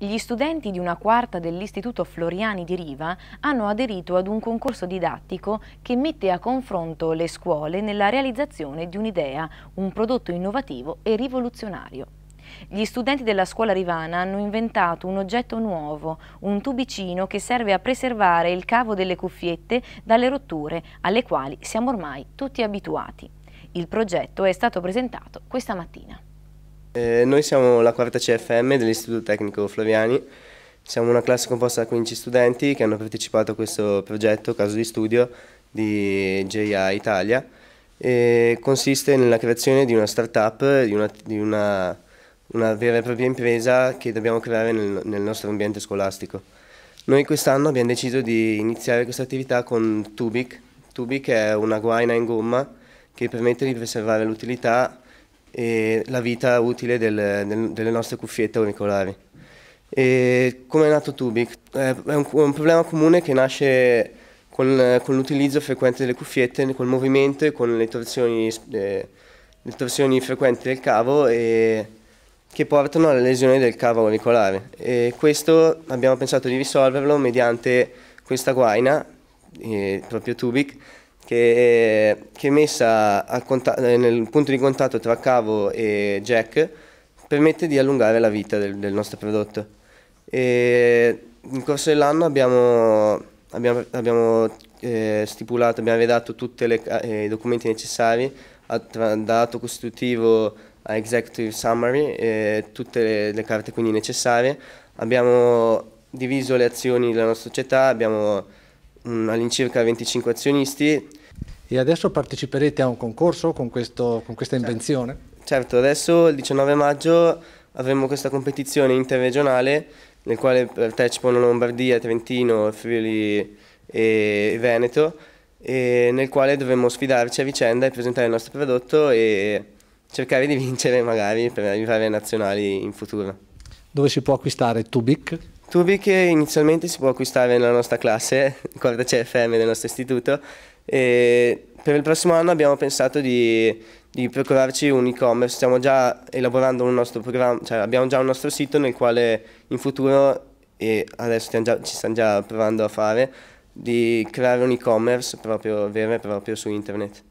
Gli studenti di una quarta dell'Istituto Floriani di Riva hanno aderito ad un concorso didattico che mette a confronto le scuole nella realizzazione di un'idea, un prodotto innovativo e rivoluzionario. Gli studenti della scuola rivana hanno inventato un oggetto nuovo, un tubicino che serve a preservare il cavo delle cuffiette dalle rotture alle quali siamo ormai tutti abituati. Il progetto è stato presentato questa mattina. Eh, noi siamo la quarta CFM dell'Istituto Tecnico Floriani. siamo una classe composta da 15 studenti che hanno partecipato a questo progetto, caso di studio, di JA Italia. E consiste nella creazione di una start-up, di, una, di una, una, vera e propria impresa che dobbiamo creare nel, nel nostro ambiente scolastico. Noi quest'anno abbiamo deciso di iniziare questa attività con Tubic. Tubic è una guaina in gomma che permette di preservare l'utilità e la vita utile del, del, delle nostre cuffiette auricolari. E come è nato Tubic? Eh, è un, un problema comune che nasce con, con l'utilizzo frequente delle cuffiette, col movimento e con le torsioni, eh, le torsioni frequenti del cavo e, che portano alla lesione del cavo auricolare. E questo abbiamo pensato di risolverlo mediante questa guaina, eh, proprio Tubic, che, che è messa contatto, nel punto di contatto tra cavo e jack permette di allungare la vita del, del nostro prodotto. E in corso dell'anno abbiamo, abbiamo, abbiamo eh, stipulato, abbiamo redatto tutti eh, i documenti necessari a, da atto costitutivo a executive summary, eh, tutte le, le, carte quindi necessarie. Abbiamo diviso le azioni della nostra società, abbiamo mm, all'incirca 25 azionisti, e adesso parteciperete a un concorso con, questo, con questa invenzione? Certo, adesso il 19 maggio avremo questa competizione interregionale nel quale partecipano Lombardia, Trentino, Friuli e Veneto e nel quale dovremo sfidarci a vicenda e presentare il nostro prodotto e cercare di vincere magari per arrivare ai nazionali in futuro. Dove si può acquistare Tubic? Tubic eh, inizialmente si può acquistare nella nostra classe, quarta CFM del nostro istituto e per il prossimo anno abbiamo pensato di, di procurarci un e-commerce, stiamo già elaborando un nostro programma, cioè abbiamo già un nostro sito nel quale in futuro, e adesso già, ci stiamo già provando a fare, di creare un e-commerce proprio vero e proprio su internet.